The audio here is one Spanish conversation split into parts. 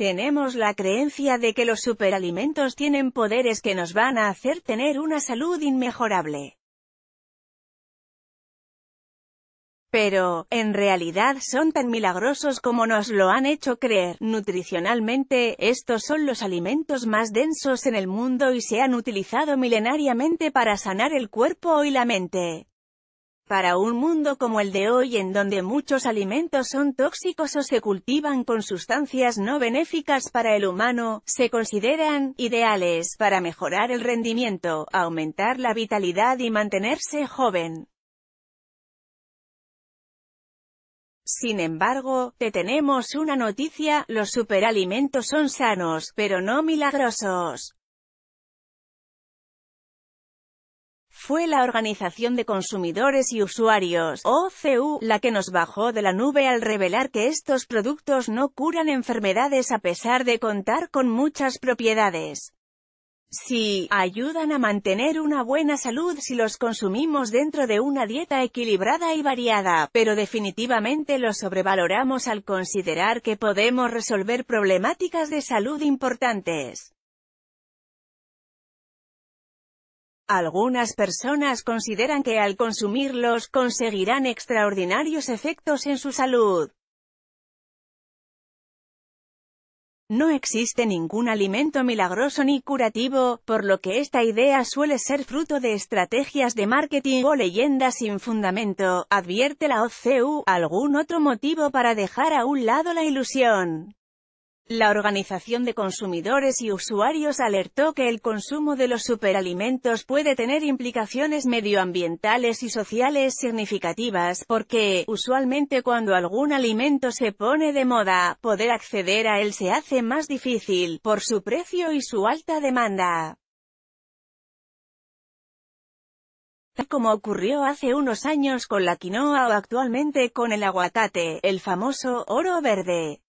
Tenemos la creencia de que los superalimentos tienen poderes que nos van a hacer tener una salud inmejorable. Pero, en realidad son tan milagrosos como nos lo han hecho creer. Nutricionalmente, estos son los alimentos más densos en el mundo y se han utilizado milenariamente para sanar el cuerpo y la mente. Para un mundo como el de hoy en donde muchos alimentos son tóxicos o se cultivan con sustancias no benéficas para el humano, se consideran ideales para mejorar el rendimiento, aumentar la vitalidad y mantenerse joven. Sin embargo, te tenemos una noticia, los superalimentos son sanos, pero no milagrosos. Fue la Organización de Consumidores y Usuarios, OCU, la que nos bajó de la nube al revelar que estos productos no curan enfermedades a pesar de contar con muchas propiedades. sí, ayudan a mantener una buena salud si los consumimos dentro de una dieta equilibrada y variada, pero definitivamente los sobrevaloramos al considerar que podemos resolver problemáticas de salud importantes. Algunas personas consideran que al consumirlos conseguirán extraordinarios efectos en su salud. No existe ningún alimento milagroso ni curativo, por lo que esta idea suele ser fruto de estrategias de marketing o leyendas sin fundamento, advierte la OCU, algún otro motivo para dejar a un lado la ilusión. La Organización de Consumidores y Usuarios alertó que el consumo de los superalimentos puede tener implicaciones medioambientales y sociales significativas, porque, usualmente cuando algún alimento se pone de moda, poder acceder a él se hace más difícil, por su precio y su alta demanda. como ocurrió hace unos años con la quinoa o actualmente con el aguacate, el famoso oro verde.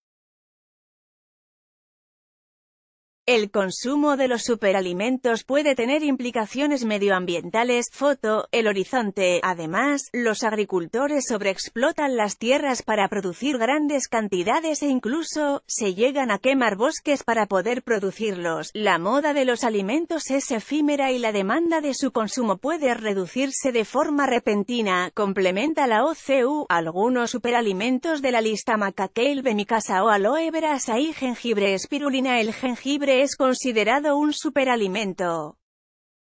El consumo de los superalimentos puede tener implicaciones medioambientales, foto, el horizonte. Además, los agricultores sobreexplotan las tierras para producir grandes cantidades e incluso, se llegan a quemar bosques para poder producirlos. La moda de los alimentos es efímera y la demanda de su consumo puede reducirse de forma repentina, complementa la OCU. Algunos superalimentos de la lista maca bemicasa o aloe vera, jengibre espirulina. El jengibre es considerado un superalimento.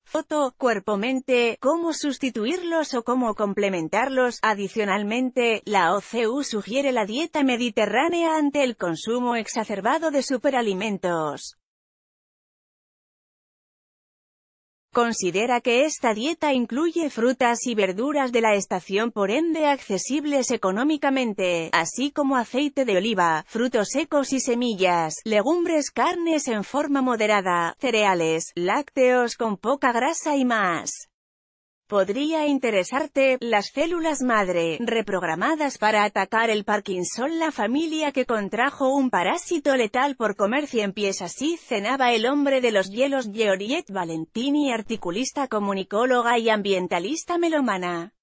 Foto, cuerpo-mente, cómo sustituirlos o cómo complementarlos. Adicionalmente, la OCU sugiere la dieta mediterránea ante el consumo exacerbado de superalimentos. Considera que esta dieta incluye frutas y verduras de la estación por ende accesibles económicamente, así como aceite de oliva, frutos secos y semillas, legumbres, carnes en forma moderada, cereales, lácteos con poca grasa y más. Podría interesarte, las células madre, reprogramadas para atacar el Parkinson La familia que contrajo un parásito letal por comer cien pies así cenaba el hombre de los hielos Georgette Valentini articulista comunicóloga y ambientalista melomana.